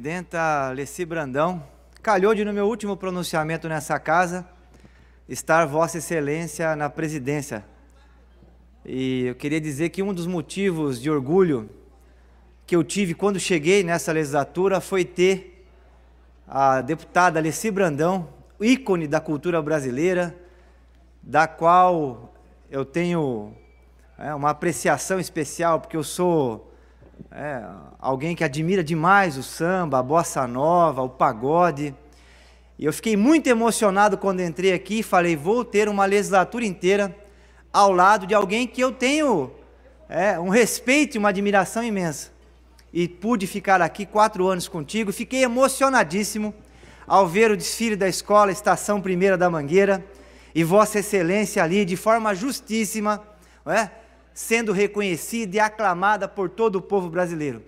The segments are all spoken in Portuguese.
Presidenta Leci Brandão, calhou de no meu último pronunciamento nessa casa estar Vossa Excelência na presidência. E eu queria dizer que um dos motivos de orgulho que eu tive quando cheguei nessa legislatura foi ter a deputada Leci Brandão, ícone da cultura brasileira, da qual eu tenho é, uma apreciação especial, porque eu sou é, alguém que admira demais o samba, a bossa nova, o pagode. E eu fiquei muito emocionado quando entrei aqui e falei: vou ter uma legislatura inteira ao lado de alguém que eu tenho é, um respeito e uma admiração imensa. E pude ficar aqui quatro anos contigo. Fiquei emocionadíssimo ao ver o desfile da escola Estação Primeira da Mangueira e Vossa Excelência ali de forma justíssima, não é? sendo reconhecida e aclamada por todo o povo brasileiro.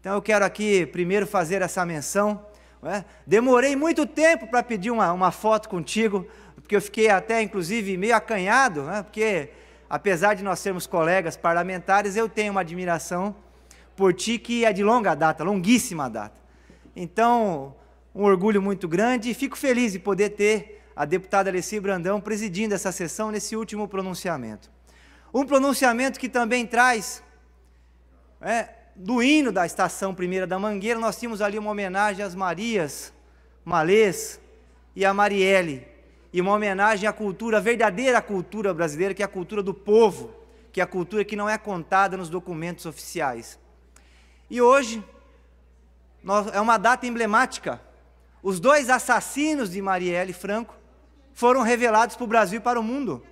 Então eu quero aqui primeiro fazer essa menção. É? Demorei muito tempo para pedir uma, uma foto contigo, porque eu fiquei até inclusive meio acanhado, é? porque apesar de nós sermos colegas parlamentares, eu tenho uma admiração por ti que é de longa data, longuíssima data. Então, um orgulho muito grande e fico feliz de poder ter a deputada Alessia Brandão presidindo essa sessão nesse último pronunciamento. Um pronunciamento que também traz é, do hino da Estação Primeira da Mangueira, nós tínhamos ali uma homenagem às Marias, Malês e a Marielle, e uma homenagem à cultura, à verdadeira cultura brasileira, que é a cultura do povo, que é a cultura que não é contada nos documentos oficiais. E hoje nós, é uma data emblemática. Os dois assassinos de Marielle Franco foram revelados para o Brasil e para o mundo.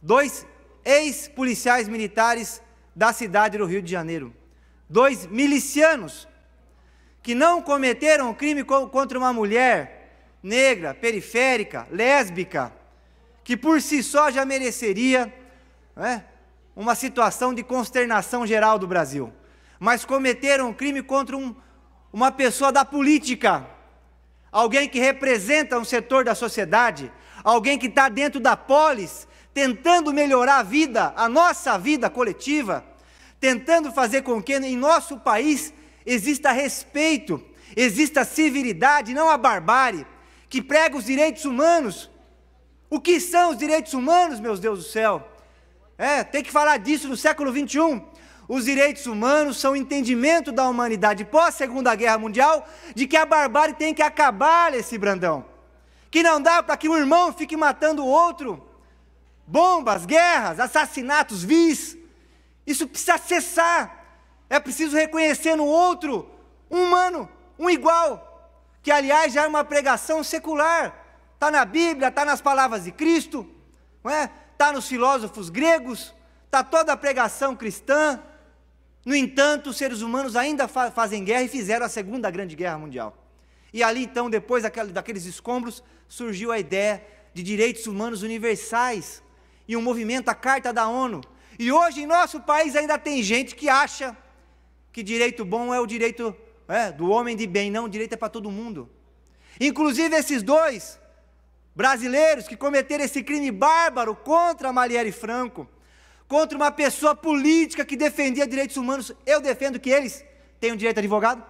Dois ex-policiais militares da cidade do Rio de Janeiro. Dois milicianos que não cometeram um crime contra uma mulher negra, periférica, lésbica, que por si só já mereceria né, uma situação de consternação geral do Brasil. Mas cometeram um crime contra um, uma pessoa da política, alguém que representa um setor da sociedade, alguém que está dentro da polis tentando melhorar a vida, a nossa vida coletiva, tentando fazer com que em nosso país exista respeito, exista civilidade, não a barbárie, que prega os direitos humanos. O que são os direitos humanos, meus Deus do céu? É, tem que falar disso no século 21. Os direitos humanos são o entendimento da humanidade pós Segunda Guerra Mundial de que a barbárie tem que acabar esse brandão. Que não dá para que um irmão fique matando o outro bombas, guerras, assassinatos vis. Isso precisa cessar. É preciso reconhecer no outro um humano, um igual, que aliás já é uma pregação secular. Está na Bíblia, está nas palavras de Cristo, não é? Está nos filósofos gregos, está toda a pregação cristã. No entanto, os seres humanos ainda fa fazem guerra e fizeram a Segunda Grande Guerra Mundial. E ali, então, depois daqueles escombros, surgiu a ideia de direitos humanos universais, e um movimento, a Carta da ONU. E hoje em nosso país ainda tem gente que acha que direito bom é o direito é, do homem de bem, não, o direito é para todo mundo. Inclusive esses dois brasileiros que cometeram esse crime bárbaro contra Marielle Franco, contra uma pessoa política que defendia direitos humanos, eu defendo que eles tenham direito a advogado,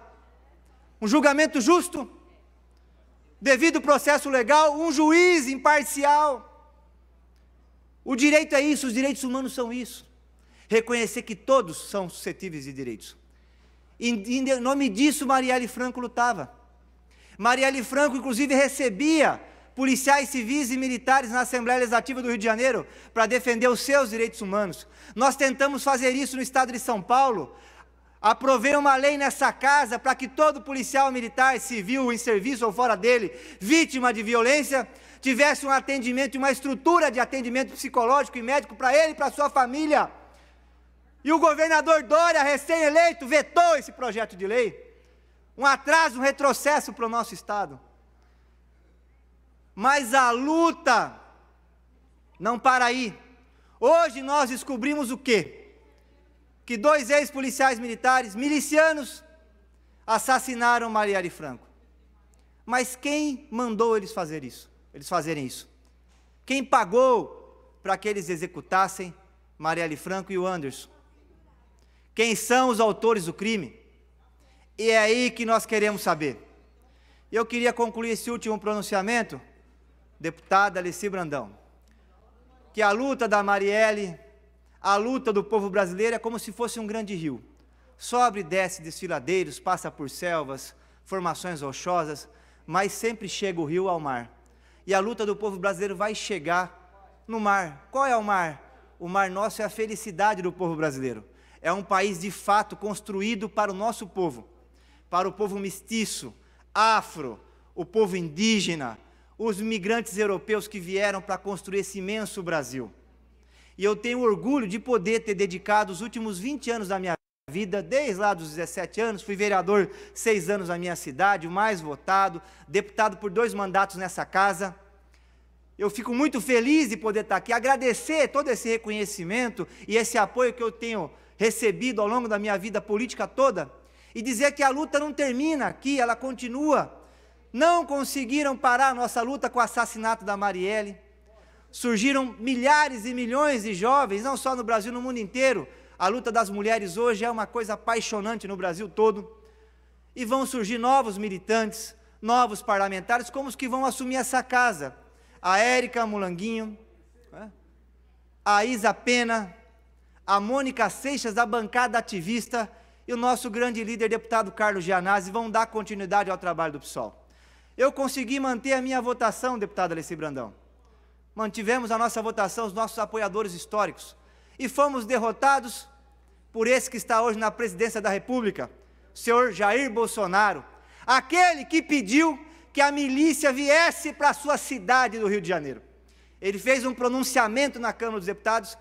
um julgamento justo, devido processo legal, um juiz imparcial. O direito é isso, os direitos humanos são isso. Reconhecer que todos são suscetíveis de direitos. Em, nome disso, Marielle Franco lutava. Marielle Franco, inclusive, recebia policiais civis e militares na Assembleia Legislativa do Rio de Janeiro para defender os seus direitos humanos. Nós tentamos fazer isso no estado de São Paulo. Aprovei uma lei nessa casa para que todo policial militar, civil, em serviço ou fora dele, vítima de violência, tivesse um atendimento e uma estrutura de atendimento psicológico e médico para ele e para sua família. E o governador Dória, recém-eleito, vetou esse projeto de lei. Um atraso, um retrocesso para o nosso Estado. Mas a luta não para aí. Hoje nós descobrimos o quê? Que dois ex-policiais militares, milicianos, assassinaram Marielle Franco. Mas quem mandou eles fazer isso? eles fazerem isso. Quem pagou para que eles executassem Marielle Franco e o Anderson? Quem são os autores do crime? E é aí que nós queremos saber. Eu queria concluir esse último pronunciamento, deputada Alessi Brandão, que a luta da Marielle, a luta do povo brasileiro é como se fosse um grande rio. Sobe e desce desfiladeiros, passa por selvas, formações rochosas, mas sempre chega o rio ao mar e a luta do povo brasileiro vai chegar no mar. Qual é o mar? O mar nosso é a felicidade do povo brasileiro. É um país de fato construído para o nosso povo, para o povo mestiço, afro, o povo indígena, os migrantes europeus que vieram para construir esse imenso Brasil. E eu tenho orgulho de poder ter dedicado os últimos 20 anos da minha vida desde lá dos 17 anos, fui vereador seis anos na minha cidade, o mais votado, deputado por dois mandatos nessa casa. Eu fico muito feliz de poder estar aqui, agradecer todo esse reconhecimento e esse apoio que eu tenho recebido ao longo da minha vida política toda, e dizer que a luta não termina aqui, ela continua. Não conseguiram parar a nossa luta com o assassinato da Marielle. Surgiram milhares e milhões de jovens, não só no Brasil, no mundo inteiro, a luta das mulheres hoje é uma coisa apaixonante no Brasil todo. E vão surgir novos militantes, novos parlamentares, como os que vão assumir essa casa. A Érica Mulanguinho, né? a Isa Pena, a Mônica Seixas, da bancada ativista, e o nosso grande líder, deputado Carlos Gianazzi, vão dar continuidade ao trabalho do PSOL. Eu consegui manter a minha votação, deputado Alessi Brandão. Mantivemos a nossa votação, os nossos apoiadores históricos e fomos derrotados por esse que está hoje na presidência da República, o senhor Jair Bolsonaro, aquele que pediu que a milícia viesse para a sua cidade do Rio de Janeiro. Ele fez um pronunciamento na Câmara dos Deputados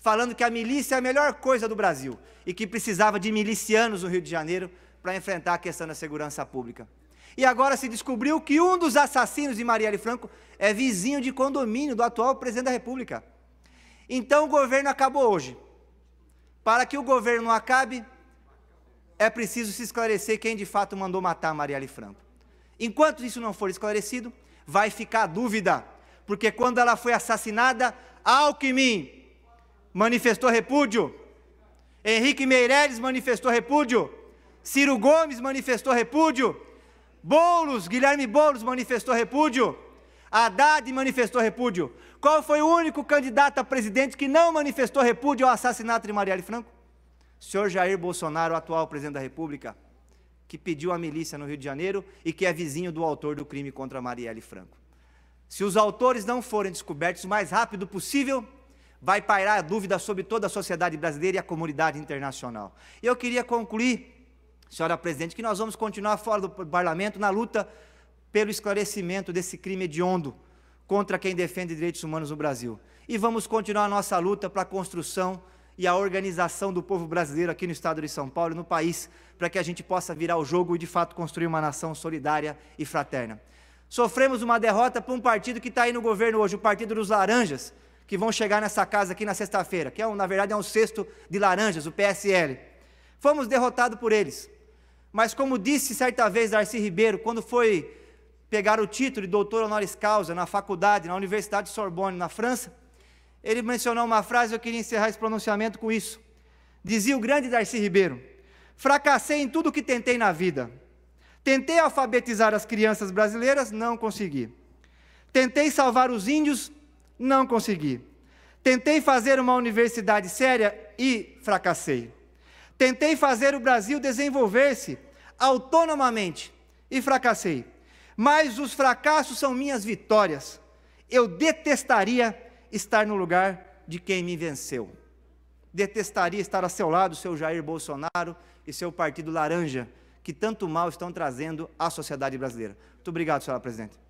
falando que a milícia é a melhor coisa do Brasil e que precisava de milicianos no Rio de Janeiro para enfrentar a questão da segurança pública. E agora se descobriu que um dos assassinos de Marielle Franco é vizinho de condomínio do atual presidente da República. Então o governo acabou hoje. Para que o governo não acabe, é preciso se esclarecer quem de fato mandou matar Marielle Franco. Enquanto isso não for esclarecido, vai ficar a dúvida, porque quando ela foi assassinada, Alckmin manifestou repúdio, Henrique Meirelles manifestou repúdio, Ciro Gomes manifestou repúdio, Boulos, Guilherme Boulos manifestou repúdio, Haddad manifestou repúdio. Qual foi o único candidato a presidente que não manifestou repúdio ao assassinato de Marielle Franco? O senhor Jair Bolsonaro, atual presidente da República, que pediu a milícia no Rio de Janeiro e que é vizinho do autor do crime contra Marielle Franco. Se os autores não forem descobertos o mais rápido possível, vai pairar a dúvida sobre toda a sociedade brasileira e a comunidade internacional. Eu queria concluir, senhora presidente, que nós vamos continuar fora do parlamento na luta pelo esclarecimento desse crime hediondo contra quem defende direitos humanos no Brasil. E vamos continuar a nossa luta para a construção e a organização do povo brasileiro aqui no estado de São Paulo e no país, para que a gente possa virar o jogo e de fato construir uma nação solidária e fraterna. Sofremos uma derrota para um partido que está aí no governo hoje, o Partido dos Laranjas, que vão chegar nessa casa aqui na sexta-feira, que é, um, na verdade é um cesto de laranjas, o PSL. Fomos derrotados por eles. Mas como disse certa vez Darcy Ribeiro, quando foi pegar o título de doutor honoris causa na faculdade, na Universidade de Sorbonne, na França, ele mencionou uma frase, eu queria encerrar esse pronunciamento com isso. Dizia o grande Darcy Ribeiro: Fracassei em tudo que tentei na vida. Tentei alfabetizar as crianças brasileiras, não consegui. Tentei salvar os índios, não consegui. Tentei fazer uma universidade séria e fracassei. Tentei fazer o Brasil desenvolver-se autonomamente e fracassei mas os fracassos são minhas vitórias. Eu detestaria estar no lugar de quem me venceu. Detestaria estar a seu lado, seu Jair Bolsonaro e seu partido laranja, que tanto mal estão trazendo à sociedade brasileira. Muito obrigado, senhora presidente.